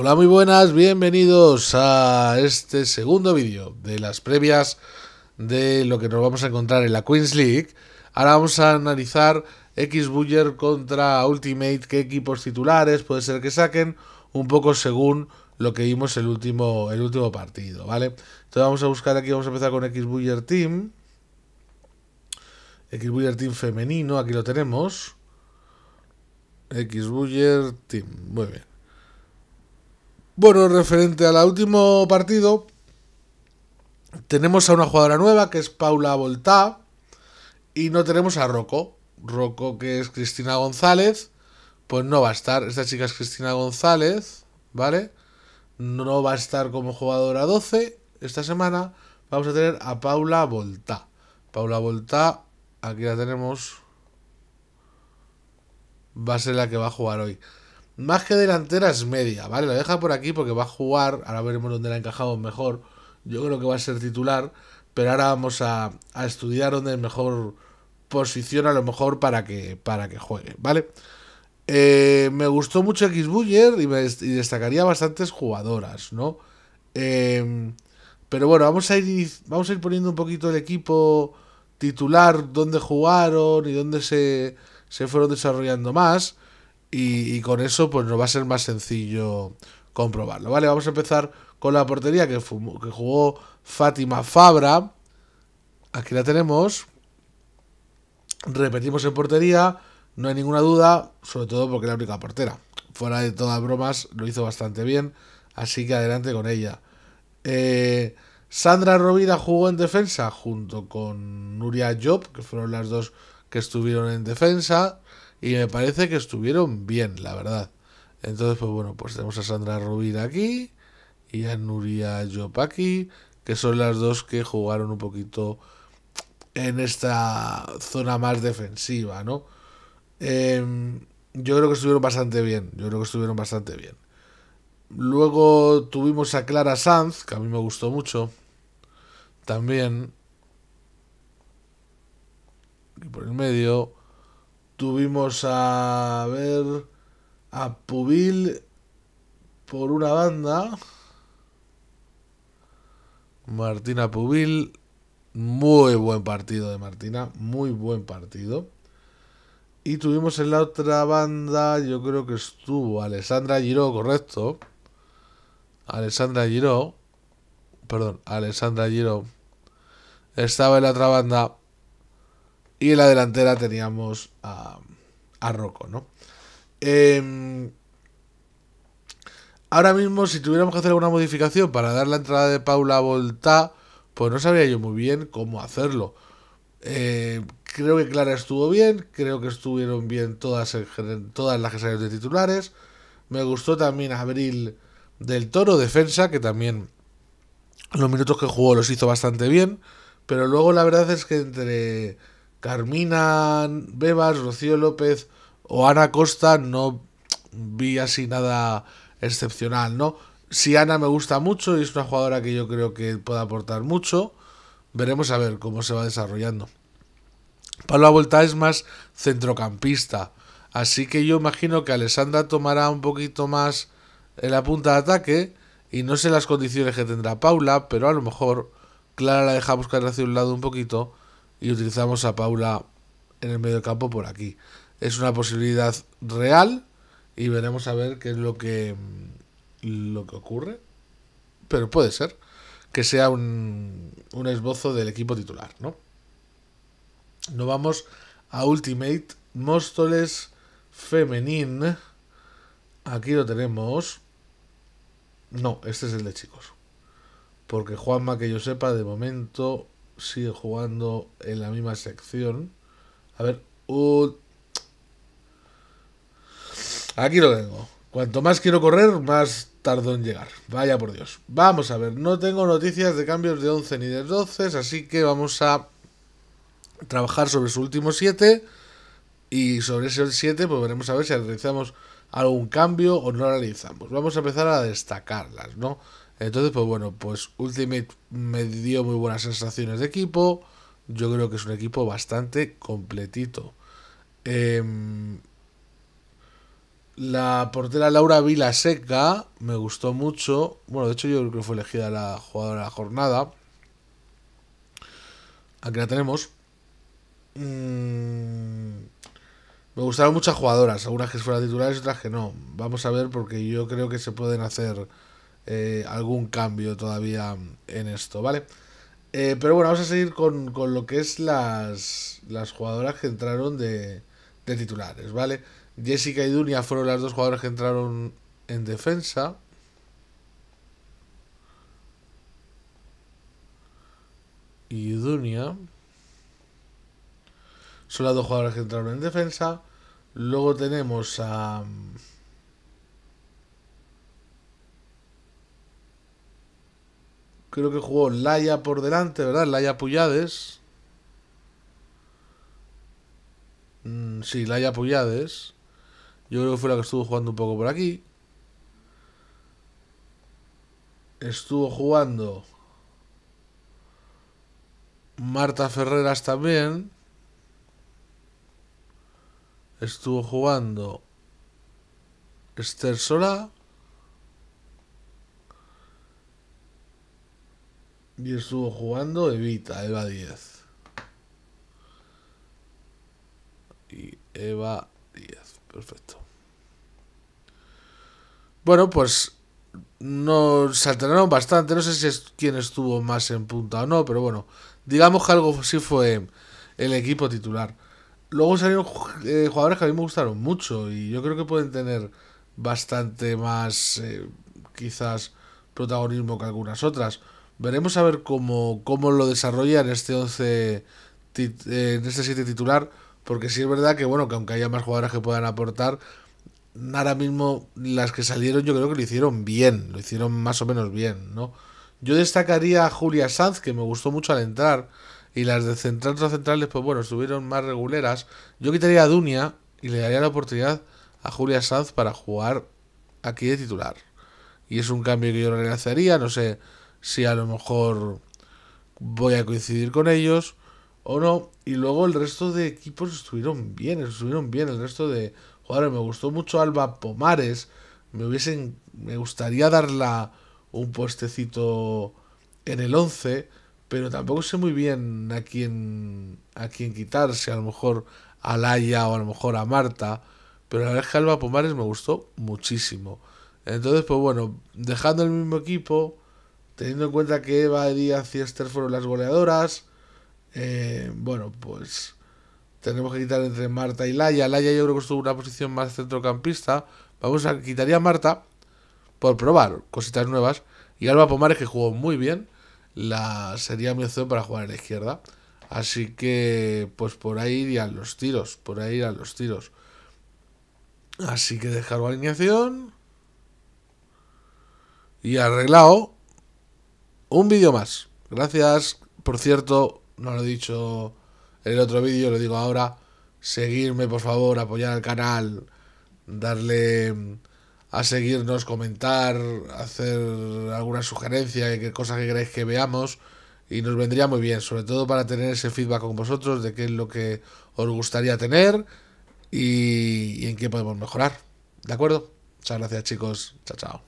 Hola, muy buenas, bienvenidos a este segundo vídeo de las previas de lo que nos vamos a encontrar en la Queens League. Ahora vamos a analizar X-Buller contra Ultimate, qué equipos titulares puede ser que saquen, un poco según lo que vimos el último, el último partido, ¿vale? Entonces vamos a buscar aquí, vamos a empezar con X-Buller Team. x Team femenino, aquí lo tenemos. X-Buller Team, muy bien. Bueno, referente al último partido, tenemos a una jugadora nueva que es Paula Volta y no tenemos a Rocco. Rocco, que es Cristina González, pues no va a estar. Esta chica es Cristina González, ¿vale? No va a estar como jugadora 12 esta semana. Vamos a tener a Paula Volta. Paula Volta, aquí la tenemos. Va a ser la que va a jugar hoy. Más que delantera es media, ¿vale? La deja por aquí porque va a jugar, ahora veremos dónde la ha encajado mejor. Yo creo que va a ser titular, pero ahora vamos a, estudiar dónde mejor posición a lo mejor para que, para que juegue, ¿vale? Eh, me gustó mucho X Buller y, destacaría bastantes jugadoras, ¿no? Em, pero bueno, vamos a ir vamos a ir poniendo un poquito el equipo titular, dónde jugaron y dónde se, se fueron desarrollando más y, con eso pues nos va a ser más sencillo comprobarlo. Vale, vamos a empezar con la portería que, jugó Fátima Fabra. Aquí la tenemos. Repetimos en portería, no hay ninguna duda, sobre todo porque es la única portera. Fuera de todas bromas, lo hizo bastante bien, así que adelante con ella. Eh, Sandra Rovira jugó en defensa junto con Nuria Job, que fueron las dos que estuvieron en defensa y me parece que estuvieron bien, la verdad. Entonces, pues bueno, pues tenemos a Sandra Rubin aquí y a Nuria Jopaki, que son las dos que jugaron un poquito en esta zona más defensiva, ¿no? Em, yo creo que estuvieron bastante bien, yo creo que estuvieron bastante bien. Luego tuvimos a Clara Sanz, que a mí me gustó mucho, también. Y por el medio Tuvimos a, ver a Pubil por una banda. Martina Pubil, muy buen partido de Martina, muy buen partido. Y tuvimos en la otra banda, yo creo que estuvo Alessandra Giró, correcto. Alessandra Giró, perdón, Alessandra Giró. Estaba en la otra banda y en la delantera teníamos a, a Rocco, ¿no? Em, ahora mismo, si tuviéramos que hacer alguna modificación para dar la entrada de Paula a Volta, pues no sabía yo muy bien cómo hacerlo. Eh, creo que Clara estuvo bien, creo que estuvieron bien todas, todas las que de titulares. Me gustó también Abril del Toro, defensa, que también los minutos que jugó los hizo bastante bien. Pero luego la verdad es que entre Carmina Bebas, Rocío López o Ana Costa no vi así nada excepcional, ¿no? Si Ana me gusta mucho y es una jugadora que yo creo que puede aportar mucho, veremos a ver cómo se va desarrollando. Paula Vuelta es más centrocampista, así que yo imagino que Alessandra tomará un poquito más en la punta de ataque y no sé las condiciones que tendrá Paula, pero a lo mejor Clara la deja buscar hacia un lado un poquito y utilizamos a Paula en el medio campo por aquí. Es una posibilidad real y veremos a ver qué es lo que, mm, lo que ocurre. Pero puede ser que sea un, un esbozo del equipo titular, ¿no? Nos vamos a Ultimate Móstoles Femenin. Aquí lo tenemos. No, este es el de chicos. Porque Juanma, que yo sepa, de momento sigue jugando en la misma sección. A ver, aquí lo tengo. Cuanto más quiero correr, más tardo en llegar. Vaya por Dios. Vamos a ver, no tengo noticias de cambios de 11 ni de 12, así que vamos a trabajar sobre su último 7. Y sobre ese 7, pues veremos a ver si realizamos algún cambio o no realizamos. Vamos a empezar a destacarlas, ¿no? Entonces, pues bueno, pues Ultimate me dio muy buenas sensaciones de equipo. Yo creo que es un equipo bastante completito. Em, la portera Laura Vilaseca me gustó mucho. Bueno, de hecho yo creo que fue elegida la jugadora de la jornada. Aquí la tenemos. Mm, me gustaron muchas jugadoras, algunas que fueran titulares y otras que no. Vamos a ver porque yo creo que se pueden hacer eh, algún cambio todavía en esto, ¿vale? Eh, pero bueno, vamos a seguir con, lo que es las, las jugadoras que entraron de, titulares, ¿vale? Jessica y Dunia fueron las dos jugadoras que entraron en defensa. Y Dunia son las dos jugadoras que entraron en defensa. Luego tenemos a. Creo que jugó Laia por delante, ¿verdad? Laia Puyades. Mm, sí, Laia Puyades. Yo creo que fue la que estuvo jugando un poco por aquí. Estuvo jugando Marta Ferreras también. Estuvo jugando Esther Sola. Y estuvo jugando Evita, Eva 10. Y Eva 10, perfecto. Bueno, pues nos alteraron bastante. No sé si es quién estuvo más en punta o no, pero bueno, digamos que algo sí fue el equipo titular. Luego salieron eh, jugadores que a mí me gustaron mucho y yo creo que pueden tener bastante más, eh, quizás, protagonismo que algunas otras. Veremos a ver cómo, cómo lo desarrolla este eh, en este 11 en este 7 titular, porque sí es verdad que bueno, que aunque haya más jugadoras que puedan aportar, ahora mismo las que salieron yo creo que lo hicieron bien, lo hicieron más o menos bien, ¿no? Yo destacaría a Julia Sanz, que me gustó mucho al entrar, y las de central tras centrales, pues bueno, estuvieron más reguleras. Yo quitaría a Dunia y le daría la oportunidad a Julia Sanz para jugar aquí de titular. Y es un cambio que yo no le no sé si a lo mejor voy a coincidir con ellos o no. Y luego el resto de equipos estuvieron bien, estuvieron bien. El resto de jugadores me gustó mucho Alba Pomares. Me hubiesen, me gustaría darla un puestecito en el 11, pero tampoco sé muy bien a quién a quién quitarse. a lo mejor a Laia o a lo mejor a Marta, pero la verdad es que Alba Pomares me gustó muchísimo. Entonces, pues bueno, dejando el mismo equipo, Teniendo en cuenta que Eva, Díaz y Esther fueron las goleadoras, eh, bueno, pues tenemos que quitar entre Marta y Laia. Laia yo creo que estuvo en una posición más centrocampista. Vamos a quitaría a Marta por probar cositas nuevas. Y Alba Pomares, que jugó muy bien, la sería mi opción para jugar en la izquierda. Así que, pues por ahí irían los tiros, por ahí irían los tiros. Así que dejar la alineación. Y arreglado. Un vídeo más. Gracias. Por cierto, no lo he dicho en el otro vídeo, lo digo ahora. Seguirme, por favor, apoyar al canal, darle mm, a seguirnos, comentar, hacer alguna sugerencia, qué cosa que queráis que veamos. Y nos vendría muy bien, sobre todo para tener ese feedback con vosotros de qué es lo que os gustaría tener y, y en qué podemos mejorar. ¿De acuerdo? Muchas gracias chicos. Chao, chao.